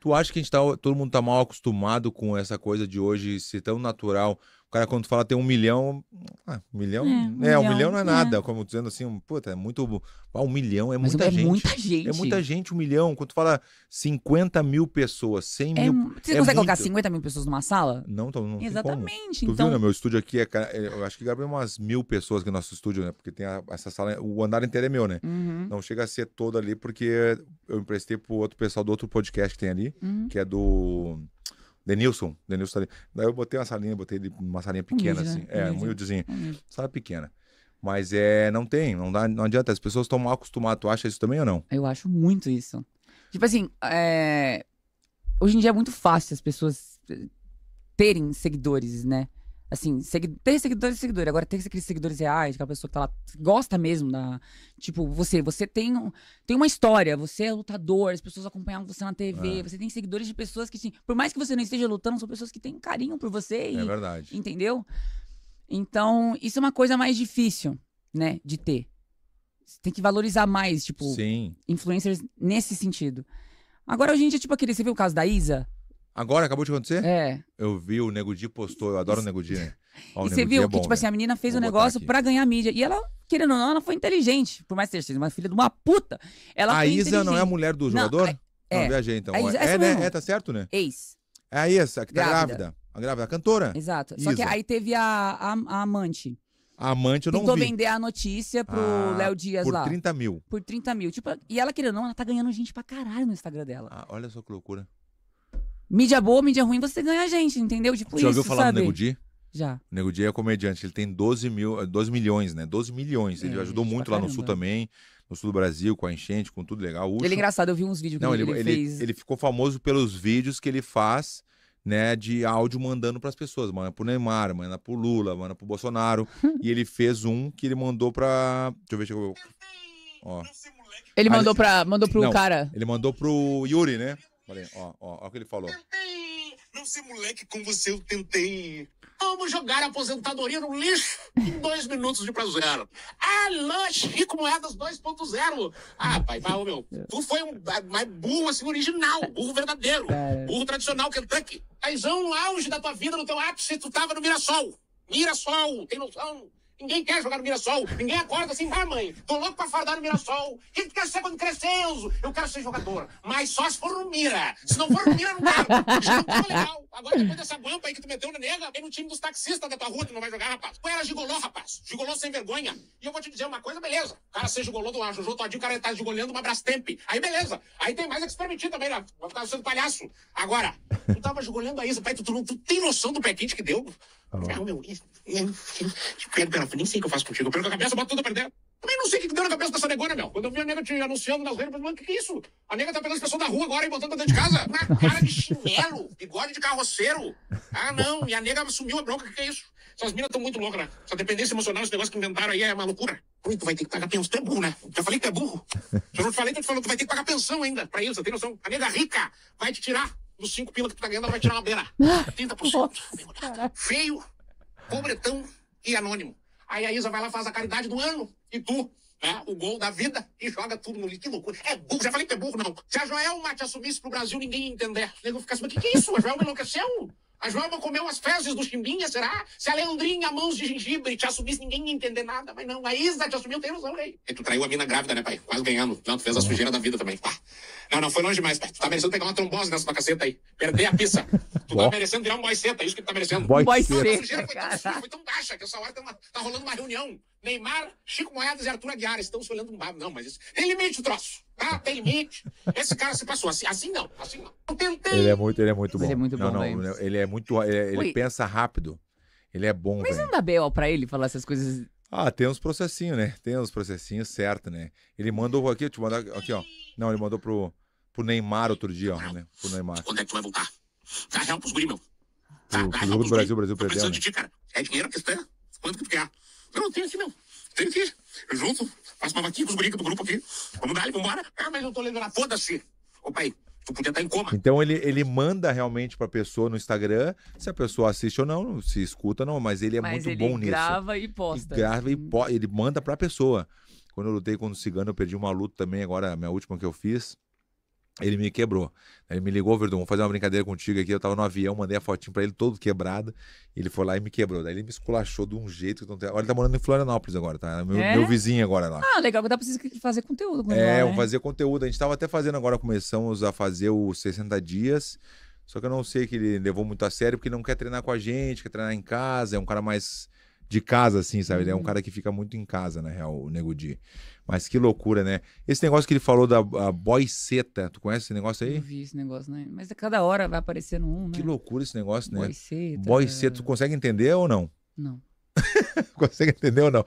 Tu acha que a gente tá, todo mundo tá mal acostumado com essa coisa de hoje ser tão natural? O cara, quando fala tem um milhão. Ah, é, é, um milhão? É, um, é, milhão, um milhão não é, é. nada. É. Como dizendo assim, puta, é muito. Ah, um milhão é Mas muita é gente. É muita gente. É muita gente, um milhão. Quando tu fala 50 mil pessoas, 100 é, mil. Você consegue muito. colocar 50 mil pessoas numa sala? Não, não, não Exatamente. Tu então... viu, né? Meu estúdio aqui é. Eu acho que cabe umas mil pessoas aqui no nosso estúdio, né? Porque tem a, essa sala. O andar inteiro é meu, né? Uhum. Não chega a ser todo ali, porque eu emprestei pro outro pessoal do outro podcast que tem ali, uhum. que é do. Denilson, Denilson tá ali. Daí eu botei uma salinha, botei uma salinha pequena, né? assim. É, humilde, assim. Né? É, humildezinha. Humilde. Sala pequena. Mas é, não tem, não, dá, não adianta. As pessoas estão mal acostumadas. Tu acha isso também ou não? Eu acho muito isso. Tipo assim, é... hoje em dia é muito fácil as pessoas terem seguidores, né? Assim, ter seguidores e seguidores. Agora, ter aqueles seguidores reais, aquela pessoa que tá lá, gosta mesmo da. Tipo, você, você tem, tem uma história, você é lutador, as pessoas acompanham você na TV, é. você tem seguidores de pessoas que, sim por mais que você não esteja lutando, são pessoas que têm carinho por você. É verdade. Entendeu? Então, isso é uma coisa mais difícil, né, de ter. Você tem que valorizar mais, tipo, Sim. influencers nesse sentido. Agora, a gente é tipo aquele, você viu o caso da Isa? Agora acabou de acontecer? É. Eu vi o Nego Di postou, eu adoro o Nego Di, né? Ó, e você viu é bom, que, tipo assim, né? assim, a menina fez um negócio para ganhar mídia. E ela, querendo ou não, ela foi inteligente. Por mais ter seja uma filha de uma puta. Ela a Isa não é a mulher do jogador? É- não, é. não viajei então. Isa, é, né? É, tá certo, né? Ex. É a Isa, que tá grávida. grávida. A grávida, a cantora. Exato. Isa. Só que aí teve a, a, a amante. A amante eu não Tentou vi. vender a notícia pro ah, Léo Dias por lá. Por 30 mil. Por 30 mil. Tipo, e ela, querendo ou não, ela tá ganhando gente pra caralho no Instagram dela. Ah, olha só que loucura. Mídia boa, mídia ruim, você ganha gente, entendeu? Tipo Você isso, ouviu falar sabe? do Nego Di? Já. O Nego Di é comediante, ele tem 12, mil, 12 eh, milhões, né? 12 milhões. Ele É, ajudou gente, muito lá no Sul também, no Sul do Brasil, com a enchente, com tudo legal. Ele é engraçado, eu vi uns vídeos que ele ele, ele, ele, ficou famoso pelos vídeos que ele faz, né, de áudio mandando para as pessoas. Manda pro Neymar, manda pro Lula, manda pro Bolsonaro. e ele fez um que ele mandou pra. Deixa eu ver, deixa eu Ó, Ele mandou, pra, mandou pro Não. cara. ele mandou pro Yuri, né? Olha, ó, ó, ó o que ele falou. Tentei não ser moleque com você, eu tentei. Vamos jogar a aposentadoria no lixo em dois minutos de prazo zero. Alô, Chico Moedas 2.0. Ah, pai, pai, meu, tu foi um ah, mais burro assim, original, burro verdadeiro, burro tradicional Kentucky. Paizão no auge da tua vida, no teu ápice, tu tava no Mirassol. Mirassol, tem noção? Ninguém quer jogar no Mirassol. Ninguém acorda assim, vai, mãe, tô louco pra fardar no Mirassol. O que tu quer ser quando crescer, Enzo? Eu quero ser jogador. Mas só se for no Mira. Se não for no Mira, não quero. não legal. Agora, depois dessa guampa aí que tu meteu na nega, tem no time dos taxistas da tua rua, tu não vai jogar, rapaz. Tu era gigolô, rapaz. Gigolô sem vergonha. E eu vou te dizer uma coisa, beleza cara seja golou do o Todinho, o cara tá goleando uma Brastemp. Aí beleza. Aí tem mais é que se permitir também, né? Vai ficar sendo palhaço. Agora, tu tava jogolhando a Isa, pai, tu, tu, tu, tem noção do pé quente que deu? Ah, meu, eu Nem sei o que eu faço contigo. Eu perco a cabeça, boto tudo a perder. Também não sei o que deu na cabeça dessa negona, meu. Quando eu vi a nega te anunciando nas redes, eu falei, mano, o que, que é isso? A nega tá pegando as pessoas da rua agora e botando pra dentro de casa. Na cara de chinelo, bigode de carroceiro. Ah, não. E a nega sumiu a bronca, o que, que é isso? Essas minas estão muito loucas, né? Essa dependência emocional, esse negócio que inventaram aí é uma loucura. Ui, tu vai ter que pagar pensão. Tu é burro, né? Já falei que tu é burro. Já não te falei, tu falou, tu vai ter que pagar pensão ainda pra isso, tem noção? A nega rica vai te tirar dos cinco pila que tu tá ganhando, ela vai tirar uma beira. 30%. Nossa, Feio, pobretão e anônimo. Aí a Isa vai lá, faz a caridade do ano e tu né, o gol da vida e joga tudo no lixo. Que loucura. É burro, já falei que é burro, não. Se a Joelma te assumisse pro Brasil, ninguém ia entender. O nego ficasse, assim, mas o que, que é isso? A Joelma enlouqueceu? A Joelma comeu as fezes do Chimbinha, será? Se a Leandrinha, mãos de gengibre, te assumisse, ninguém ia entender nada. Mas não, a Isa te assumiu, tem noção, rei. É e tu traiu a mina grávida, né, pai? Quase ganhando. Não, tu fez a sujeira da vida também. Ah. Não, não, foi longe demais, pai. Tu tá merecendo pegar uma trombose nessa tua caceta aí. Perder a pizza. tu tá merecendo virar um boiceta, é isso que tu tá merecendo. Boiceta. A sujeira foi tão, suja, foi tão baixa que essa hora tá, uma, tá rolando uma reunião Neymar, Chico Moedas e Arthur Aguiar estão se olhando um bar. Não, mas isso. Tem limite o troço. Ah, tem limite. Esse cara se passou. Assim, assim não, assim não. Eu tentei. Ele é muito, ele é muito bom. Ele é muito bom. Não, não, né? é, ele é muito. Ele, é, ele pensa rápido. Ele é bom. Mas véio. não dá B.O. pra ele falar essas coisas. Ah, tem uns processinhos, né? Tem uns processinhos, certo, né? Ele mandou aqui, te mandar aqui, ó. Não, ele mandou pro, pro Neymar outro dia, ó, né? Pro Neymar. Quando é que tu vai voltar? Dá real pros guri, meu. Dá, pro, pro jogo do Brasil, Brasil perdeu. Né? De ti, cara. É dinheiro que você tem. Quanto que tu quer? Não, tem aqui, meu. Tem aqui. Junto. Faço uma vaquinha com os guri do grupo aqui. Vamos dar, vamos embora. Ah, mas eu tô lendo lá foda-se. Ô, pai. Tu podia estar em coma. Então ele, ele manda realmente pra pessoa no Instagram se a pessoa assiste ou não, se escuta ou não, mas ele é mas muito ele bom nisso. Ele grava e posta. Ele grava e hum. po ele manda pra pessoa. Quando eu lutei contra o cigano, eu perdi uma luta também, agora, a minha última que eu fiz ele me quebrou. Ele me ligou, Verdun, vamos fazer uma brincadeira contigo aqui. Eu tava no avião, mandei a fotinha pra ele todo quebrado. Ele foi lá e me quebrou. Daí ele me esculachou de um jeito que não tem. Agora ele tá morando em Florianópolis agora, tá? É meu, é? meu vizinho agora lá. Ah, legal, dá pra fazer conteúdo com É, lá, né? fazer conteúdo. A gente tava até fazendo agora, começamos a fazer os 60 dias. Só que eu não sei que ele levou muito a sério, porque ele não quer treinar com a gente, quer treinar em casa, é um cara mais de casa, assim, sabe? Ele é um uhum. cara que fica muito em casa, na real, o Nego Di. Mas que loucura, né? Esse negócio que ele falou da boiceta, tu conhece esse negócio aí? Eu vi esse negócio, né? Mas a cada hora vai aparecendo um, né? Que loucura esse negócio, né? Boiceta. Boiceta, tu consegue entender ou não? Não. consegue entender ou não?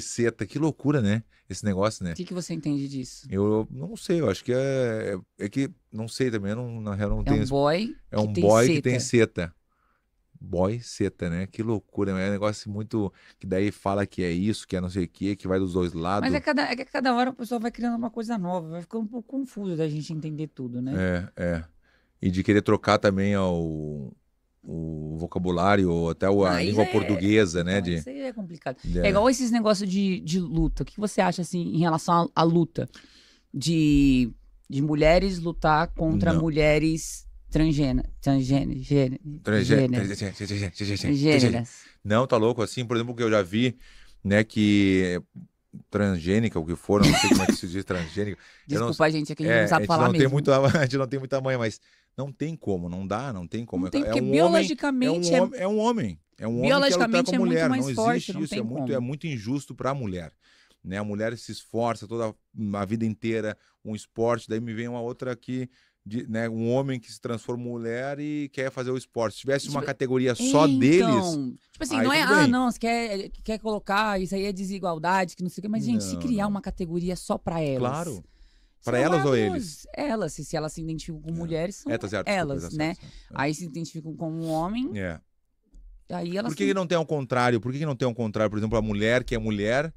seta, que loucura, né? Esse negócio, né? O que, que você entende disso? Eu não sei, eu acho que é. É, é que, não sei também, eu não, na real não é Um boy é um boy seta. que tem seta boy seta, né? Que loucura, né? é um negócio muito. Que daí fala que é isso, que é não sei o quê, que vai dos dois lados. Mas é, cada, é que a cada hora o pessoal vai criando uma coisa nova, vai ficando um pouco confuso da gente entender tudo, né? É, é. E de querer trocar também ao, o vocabulário ou até a ah, língua é, portuguesa, né? Não, de... Isso aí é complicado. É, é igual esses negócios de, de luta. O que você acha, assim, em relação à luta? De, de mulheres lutar contra não. mulheres transgênicas Não, tá louco. Assim, por exemplo, que eu já vi, né, que transgênica, o que for, não sei como é que se diz transgênica. Desculpa, não, gente, é que a gente é, não sabe falar não mesmo. Tem muito, a gente não tem muita manha, mas não tem como, não dá, não tem como. Não tem, é, um biologicamente homem, é, um, é... é um homem, é um homem biologicamente que é mulher, muito mais não forte, existe não isso, é muito, é muito injusto para a mulher. Né? A mulher se esforça toda a vida inteira, um esporte, daí me vem uma outra que de, né, um homem que se transforma em mulher e quer fazer o esporte. Se tivesse uma tipo, categoria só então, deles. Tipo assim, não é, ah, não, você quer, eh, quer colocar, isso aí é desigualdade, que não sei o quê. Mas, gente, não, se criar não. uma categoria só para elas. Claro. Para elas ou eles? Elas, se, se elas se identificam com é. mulheres, são é, tá certo, elas, tá né? Tá aí se identificam com um homem. É. Aí elas Por que, que não tem ao contrário? Por que, que não tem ao contrário? Por exemplo, a mulher que é mulher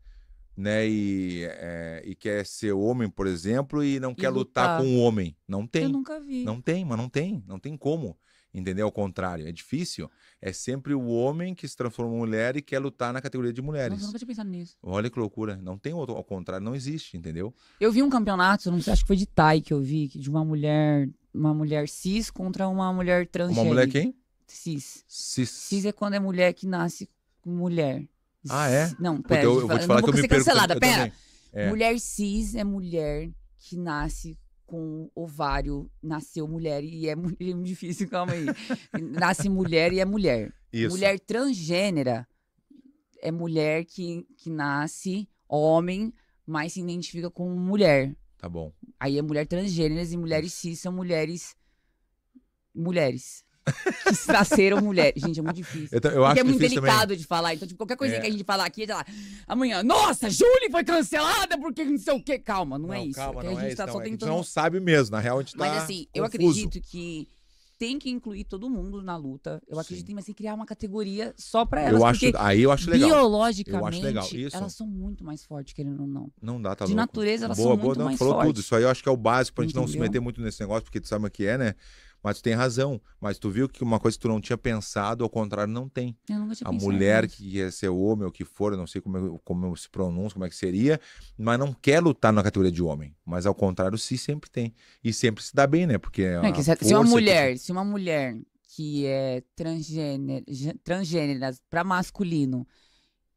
né? E, é, e quer ser homem, por exemplo, e não e quer lutar. lutar com o um homem. Não tem. Eu nunca vi. Não tem, mas não tem. Não tem como. Entendeu? Ao contrário, é difícil. É sempre o homem que se transforma em mulher e quer lutar na categoria de mulheres. Nossa, eu nunca tinha pensado nisso. Olha que loucura. Não tem outro, ao contrário, não existe, entendeu? Eu vi um campeonato, não sei, acho que foi de Thai que eu vi, de uma mulher, uma mulher cis contra uma mulher transgênero. Uma mulher quem? Cis. Cis. Cis é quando é mulher que nasce mulher. Ah, é? Não, pera. Eu, eu vou te falar que eu me cancelada. pera. É. Mulher cis é mulher que nasce com ovário, nasceu mulher e é, mulher, é difícil, calma aí. nasce mulher e é mulher. Isso. Mulher transgênera é mulher que, que nasce homem, mas se identifica como mulher. Tá bom. Aí é mulher transgênera e mulheres cis são mulheres mulheres que nasceram mulheres. Gente, é muito difícil. Eu, eu acho é muito delicado também. de falar. Então, tipo, qualquer coisa é. que a gente falar aqui, sei lá, amanhã, nossa, Julie foi cancelada porque não sei o quê. Calma, não, é não é isso. Calma, tá não é. a gente é tá isso, só tentando. A gente não sabe mesmo, na real, a gente Mas, tá. Mas assim, confuso. eu acredito que tem que incluir todo mundo na luta. Eu Sim. acredito em mas, assim, criar uma categoria só para elas. Eu acho, aí eu acho legal. Biologicamente, eu acho legal. Isso. elas são muito mais fortes, querendo ou não. Não dá, tá De louco. natureza, elas boa, são boa, muito não, mais falou fortes. tudo. Isso aí eu acho que é o básico pra Entendeu? gente não se meter muito nesse negócio, porque tu sabe o que é, né? Mas tu tem razão. Mas tu viu que uma coisa que tu não tinha pensado, ao contrário, não tem. Eu nunca tinha a mulher que ia ser homem ou que for, eu não sei como, como se pronuncia, como é que seria, mas não quer lutar na categoria de homem. Mas ao contrário, se sempre tem. E sempre se dá bem, né? Porque. É que se, se uma mulher, que... se uma mulher que é transgênero, transgênera para masculino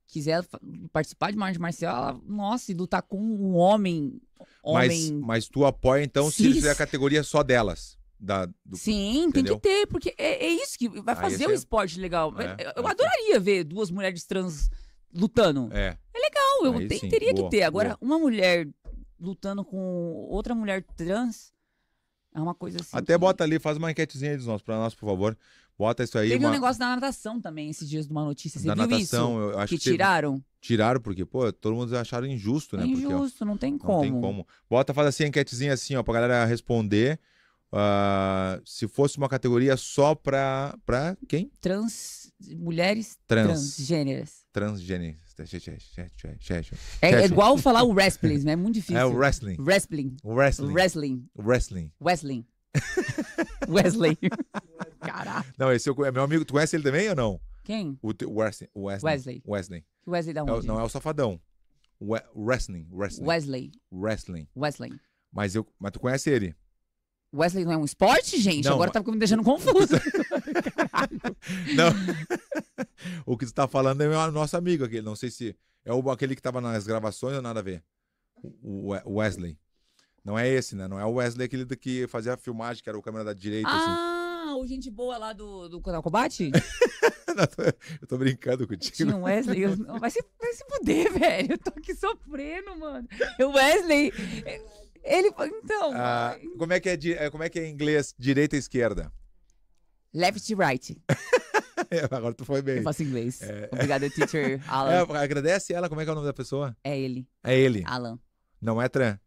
quiser participar de uma arte marcial, ela, nossa, e lutar com um homem. homem mas, mas tu apoia então cis. se fizer a categoria só delas. Da, do, Sim, entendeu? tem que ter, porque é, é isso que vai fazer o um é esporte legal. É, eu adoraria ver duas mulheres trans lutando. É. É legal, eu tem, teria boa, que ter. Agora, boa. uma mulher lutando com outra mulher trans é uma coisa assim. Até que... bota ali, faz uma enquetezinha dos nossos, pra nós, por favor. Bota isso aí. Teve uma... um negócio da natação também, esses dias de uma notícia. Você da viu natação, isso? Eu acho que, que teve... tiraram. Tiraram, porque, pô, todo mundo acharam injusto, né? É injusto, porque, ó, não tem como. Não tem como. Bota, faz assim, enquetezinha assim, ó, pra galera responder. Uh, se fosse uma categoria só para quem? Trans. Mulheres Trans. transgêneras. Transgêneras. É, é igual falar o wrestling, né? É muito difícil. É o wrestling. Wrestling. Wrestling. Wrestling. Wrestling. Wrestling. Wesley. Caraca. Não, esse é meu amigo. Tu conhece ele também ou não? Quem? O, o Wesley. Wesley. Wesley. Wesley da é onde? É, não, é o Safadão. We wrestling. Wrestling. Wesley. Wrestling. Wesley. Mas, eu, mas tu conhece ele? Wesley não é um esporte, gente? Não, Agora mas... tá me deixando confuso. não. o que você tá falando é o nosso amigo aquele. Não sei se é o, aquele que tava nas gravações ou nada a ver. O, Wesley. Não é esse, né? Não é o Wesley aquele que fazia a filmagem, que era o câmera da direita. Assim. Ah, assim. o gente boa lá do, do Canal Combate? eu, tô, eu tô brincando contigo. Tinha um Wesley. Eu, vai, se, vai se fuder, velho. Eu tô aqui sofrendo, mano. O Wesley. Ele então. Ah, como, é que é, eh, como é que é em inglês direita e esquerda? Left right. É, agora tu foi bem. Eu faço inglês. É... Obrigada, teacher Alan. É, agradece ela, como é que é o nome da pessoa? É ele. É ele. Alan. Não é Tran?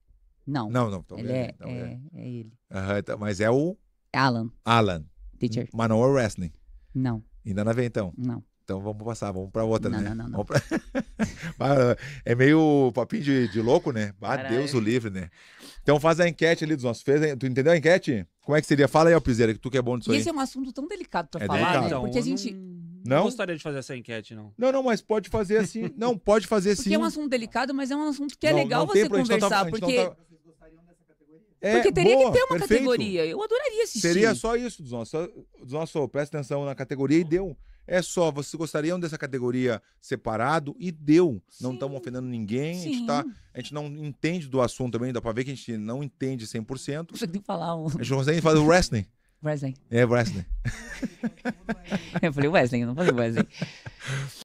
Não. Não, não. Então ele bem, é, então é, é, é ele. Então, mas é o. Alan. Alan. Teacher. Mas não é wrestling. Não. Ainda não vem, então? Não. Então vamos passar, vamos para outra, não, né? Não, não, não. Pra... É meio papinho de, de louco, né? Ah, Deus o livre, né? Então faz a enquete ali dos nossos. Fez, tu entendeu a enquete? Como é que seria? Fala aí, Alpizeira, que tu que é bom disso aí. Esse é um assunto tão delicado pra É falar, delicado. né? Então, Porque a gente. Não? Não gostaria de fazer essa enquete, não. Não, não, mas pode fazer assim. Não, pode fazer Porque é um assunto delicado, mas é um assunto que é Não, legal não tem você tá- conversar. Porque, tá- é, porque teria boa, que ter uma perfeito. categoria. Eu adoraria assistir. Seria só isso dos nossos. Dos nossos presta atenção na categoria e deu. É só, vocês gostariam dessa categoria separado? E deu. Sim. Não estamos ofendendo ninguém. A gente, tá, a gente não entende do assunto também, dá para ver que a gente não entende 100%. Você tem que falar um. A gente consegue falar o wrestling. Wrestling. É, wrestling. eu falei Wesley, eu não falei Wesley.